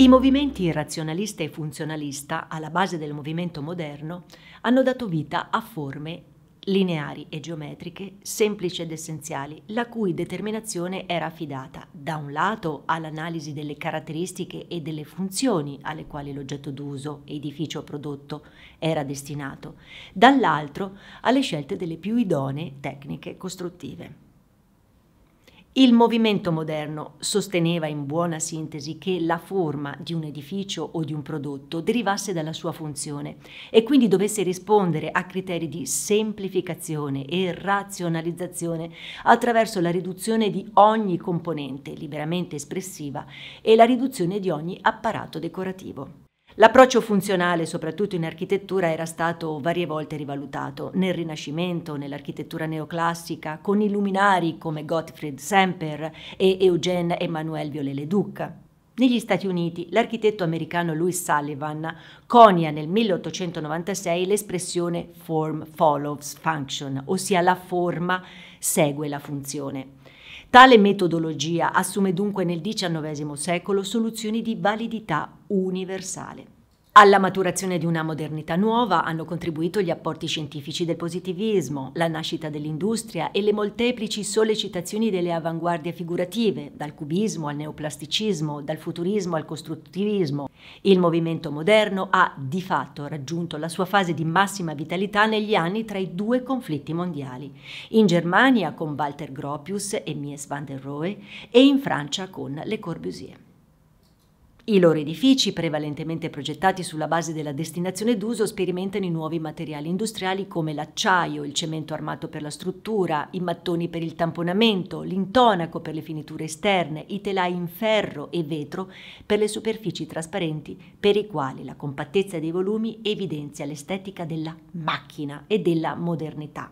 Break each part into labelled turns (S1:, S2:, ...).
S1: I movimenti razionalista e funzionalista, alla base del movimento moderno, hanno dato vita a forme lineari e geometriche, semplici ed essenziali, la cui determinazione era affidata da un lato all'analisi delle caratteristiche e delle funzioni alle quali l'oggetto d'uso, edificio o prodotto era destinato, dall'altro alle scelte delle più idonee tecniche costruttive. Il movimento moderno sosteneva in buona sintesi che la forma di un edificio o di un prodotto derivasse dalla sua funzione e quindi dovesse rispondere a criteri di semplificazione e razionalizzazione attraverso la riduzione di ogni componente liberamente espressiva e la riduzione di ogni apparato decorativo. L'approccio funzionale, soprattutto in architettura, era stato varie volte rivalutato, nel Rinascimento, nell'architettura neoclassica, con i luminari come Gottfried Semper e Eugène Emmanuel Viollet-le-Duc. Negli Stati Uniti, l'architetto americano Louis Sullivan conia nel 1896 l'espressione form follows function, ossia la forma segue la funzione. Tale metodologia assume dunque nel XIX secolo soluzioni di validità universale. Alla maturazione di una modernità nuova hanno contribuito gli apporti scientifici del positivismo, la nascita dell'industria e le molteplici sollecitazioni delle avanguardie figurative, dal cubismo al neoplasticismo, dal futurismo al costruttivismo. Il movimento moderno ha di fatto raggiunto la sua fase di massima vitalità negli anni tra i due conflitti mondiali, in Germania con Walter Gropius e Mies van der Rohe e in Francia con Le Corbusier. I loro edifici, prevalentemente progettati sulla base della destinazione d'uso, sperimentano i nuovi materiali industriali come l'acciaio, il cemento armato per la struttura, i mattoni per il tamponamento, l'intonaco per le finiture esterne, i telai in ferro e vetro per le superfici trasparenti per i quali la compattezza dei volumi evidenzia l'estetica della macchina e della modernità.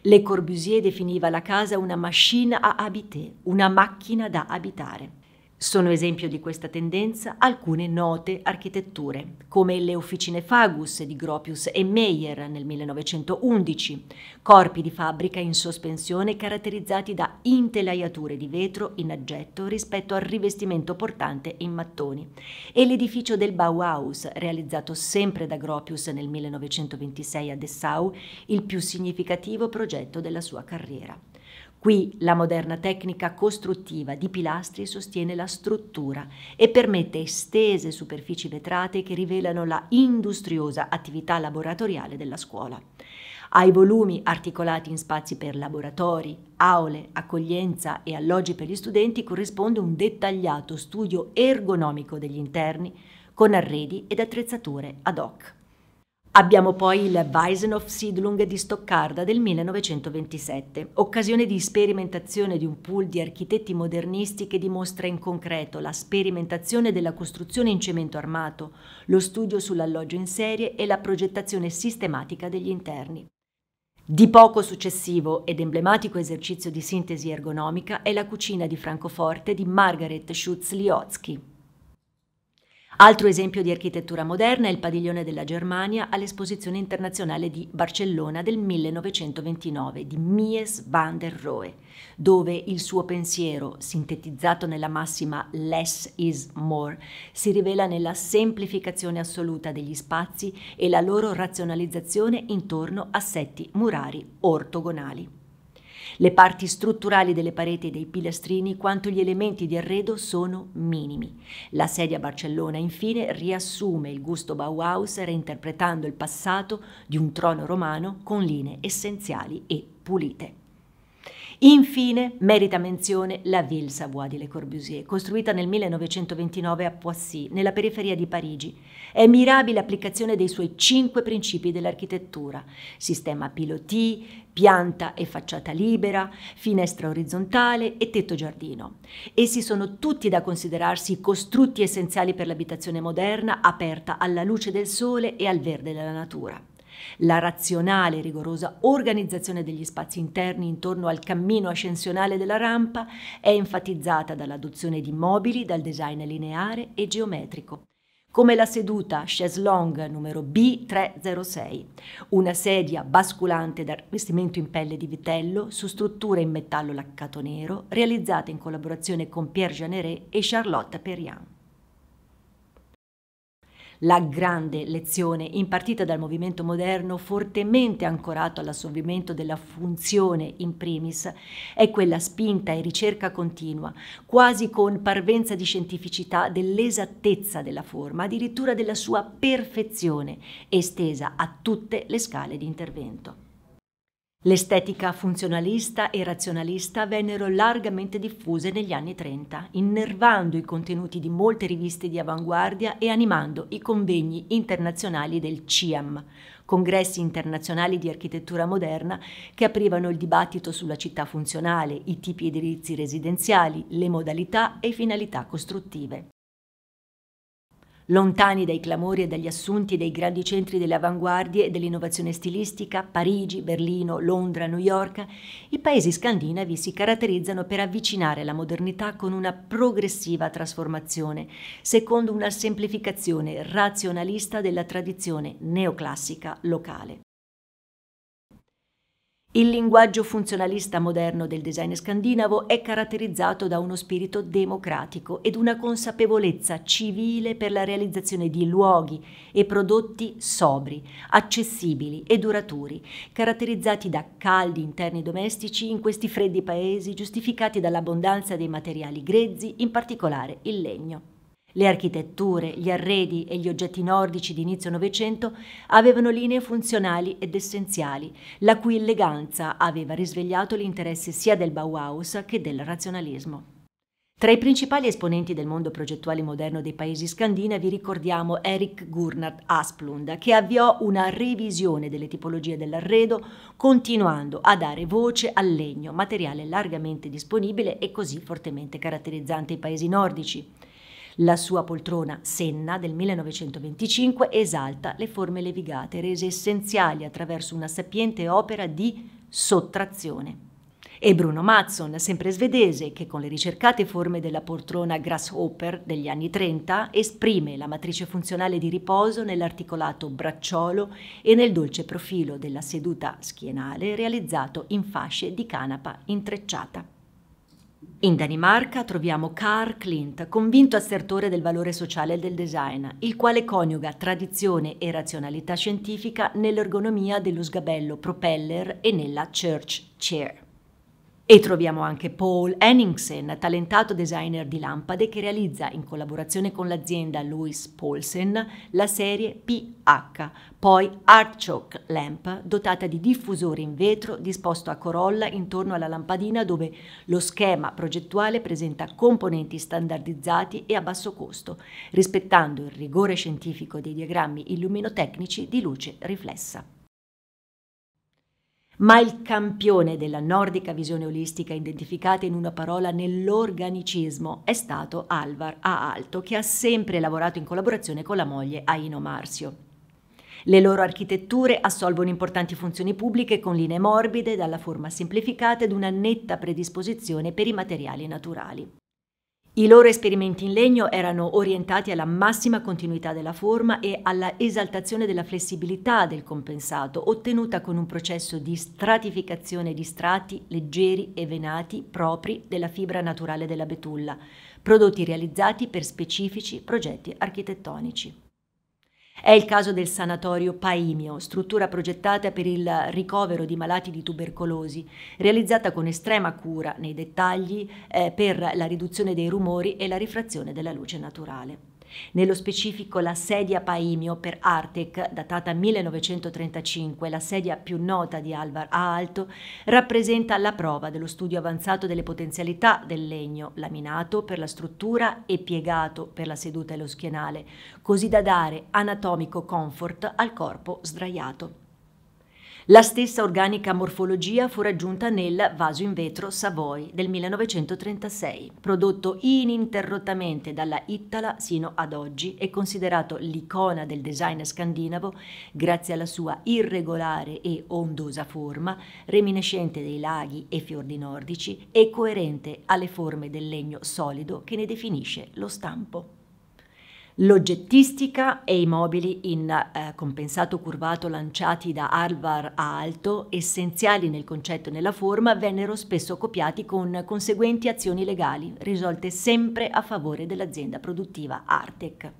S1: Le Corbusier definiva la casa una machine à habiter, una macchina da abitare. Sono esempio di questa tendenza alcune note architetture, come le officine Fagus di Gropius e Meyer nel 1911, corpi di fabbrica in sospensione caratterizzati da intelaiature di vetro in aggetto rispetto al rivestimento portante in mattoni, e l'edificio del Bauhaus, realizzato sempre da Gropius nel 1926 a Dessau, il più significativo progetto della sua carriera. Qui la moderna tecnica costruttiva di pilastri sostiene la struttura e permette estese superfici vetrate che rivelano la industriosa attività laboratoriale della scuola. Ai volumi articolati in spazi per laboratori, aule, accoglienza e alloggi per gli studenti corrisponde un dettagliato studio ergonomico degli interni con arredi ed attrezzature ad hoc. Abbiamo poi il Weisenhof Siedlung di Stoccarda del 1927, occasione di sperimentazione di un pool di architetti modernisti che dimostra in concreto la sperimentazione della costruzione in cemento armato, lo studio sull'alloggio in serie e la progettazione sistematica degli interni. Di poco successivo ed emblematico esercizio di sintesi ergonomica è la cucina di Francoforte di Margaret Schutz-Liotsky, Altro esempio di architettura moderna è il padiglione della Germania all'esposizione internazionale di Barcellona del 1929 di Mies van der Rohe, dove il suo pensiero, sintetizzato nella massima less is more, si rivela nella semplificazione assoluta degli spazi e la loro razionalizzazione intorno a setti murari ortogonali. Le parti strutturali delle pareti e dei pilastrini quanto gli elementi di arredo sono minimi. La sedia a Barcellona infine riassume il gusto Bauhaus reinterpretando il passato di un trono romano con linee essenziali e pulite. Infine merita menzione la Ville Savoie di Le Corbusier, costruita nel 1929 a Poissy, nella periferia di Parigi. È mirabile applicazione dei suoi cinque principi dell'architettura, sistema piloti, pianta e facciata libera, finestra orizzontale e tetto giardino. Essi sono tutti da considerarsi costrutti essenziali per l'abitazione moderna, aperta alla luce del sole e al verde della natura. La razionale e rigorosa organizzazione degli spazi interni intorno al cammino ascensionale della rampa è enfatizzata dall'adozione di mobili, dal design lineare e geometrico come la seduta chaise longue numero B306, una sedia basculante da rivestimento in pelle di vitello su strutture in metallo laccato nero, realizzata in collaborazione con Pierre Jeanneret e Charlotte Perriand la grande lezione impartita dal movimento moderno fortemente ancorato all'assolvimento della funzione in primis è quella spinta e ricerca continua, quasi con parvenza di scientificità dell'esattezza della forma, addirittura della sua perfezione, estesa a tutte le scale di intervento. L'estetica funzionalista e razionalista vennero largamente diffuse negli anni 30, innervando i contenuti di molte riviste di avanguardia e animando i convegni internazionali del CIAM, congressi internazionali di architettura moderna che aprivano il dibattito sulla città funzionale, i tipi edilizi residenziali, le modalità e finalità costruttive. Lontani dai clamori e dagli assunti dei grandi centri delle avanguardie e dell'innovazione stilistica, Parigi, Berlino, Londra, New York, i paesi scandinavi si caratterizzano per avvicinare la modernità con una progressiva trasformazione, secondo una semplificazione razionalista della tradizione neoclassica locale. Il linguaggio funzionalista moderno del design scandinavo è caratterizzato da uno spirito democratico ed una consapevolezza civile per la realizzazione di luoghi e prodotti sobri, accessibili e duraturi, caratterizzati da caldi interni domestici in questi freddi paesi giustificati dall'abbondanza dei materiali grezzi, in particolare il legno. Le architetture, gli arredi e gli oggetti nordici di inizio Novecento avevano linee funzionali ed essenziali, la cui eleganza aveva risvegliato l'interesse sia del Bauhaus che del razionalismo. Tra i principali esponenti del mondo progettuale moderno dei paesi scandinavi ricordiamo Eric Gurnard Asplund, che avviò una revisione delle tipologie dell'arredo, continuando a dare voce al legno, materiale largamente disponibile e così fortemente caratterizzante i paesi nordici. La sua poltrona Senna del 1925 esalta le forme levigate, rese essenziali attraverso una sapiente opera di sottrazione. E Bruno Mazzon, sempre svedese, che con le ricercate forme della poltrona Grasshopper degli anni 30 esprime la matrice funzionale di riposo nell'articolato bracciolo e nel dolce profilo della seduta schienale realizzato in fasce di canapa intrecciata. In Danimarca troviamo Carl Klint, convinto assertore del valore sociale del design, il quale coniuga tradizione e razionalità scientifica nell'ergonomia dello sgabello propeller e nella church chair. E troviamo anche Paul Henningsen, talentato designer di lampade che realizza in collaborazione con l'azienda Louis Paulsen la serie PH, poi Artchoke Lamp, dotata di diffusore in vetro disposto a corolla intorno alla lampadina dove lo schema progettuale presenta componenti standardizzati e a basso costo, rispettando il rigore scientifico dei diagrammi illuminotecnici di luce riflessa. Ma il campione della nordica visione olistica identificata in una parola nell'organicismo è stato Alvar Aalto, che ha sempre lavorato in collaborazione con la moglie Aino Marzio. Le loro architetture assolvono importanti funzioni pubbliche con linee morbide, dalla forma semplificata ed una netta predisposizione per i materiali naturali. I loro esperimenti in legno erano orientati alla massima continuità della forma e alla esaltazione della flessibilità del compensato, ottenuta con un processo di stratificazione di strati leggeri e venati propri della fibra naturale della betulla, prodotti realizzati per specifici progetti architettonici. È il caso del sanatorio Paimio, struttura progettata per il ricovero di malati di tubercolosi, realizzata con estrema cura nei dettagli eh, per la riduzione dei rumori e la rifrazione della luce naturale. Nello specifico la sedia Paimio per Artec, datata 1935, la sedia più nota di Alvar Aalto, rappresenta la prova dello studio avanzato delle potenzialità del legno, laminato per la struttura e piegato per la seduta e lo schienale, così da dare anatomico comfort al corpo sdraiato. La stessa organica morfologia fu raggiunta nel vaso in vetro Savoy del 1936, prodotto ininterrottamente dalla Ittala sino ad oggi e considerato l'icona del design scandinavo grazie alla sua irregolare e ondosa forma, reminiscente dei laghi e fiordi nordici e coerente alle forme del legno solido che ne definisce lo stampo l'oggettistica e i mobili in eh, compensato curvato lanciati da Alvar a Alto, essenziali nel concetto e nella forma, vennero spesso copiati con conseguenti azioni legali, risolte sempre a favore dell'azienda produttiva Artec.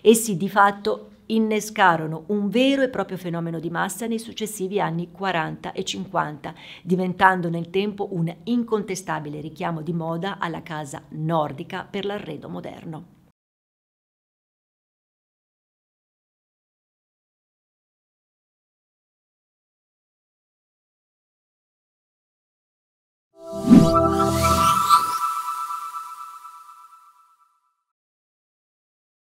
S1: Essi di fatto innescarono un vero e proprio fenomeno di massa nei successivi anni 40 e 50, diventando nel tempo un incontestabile richiamo di moda alla casa nordica per l'arredo moderno.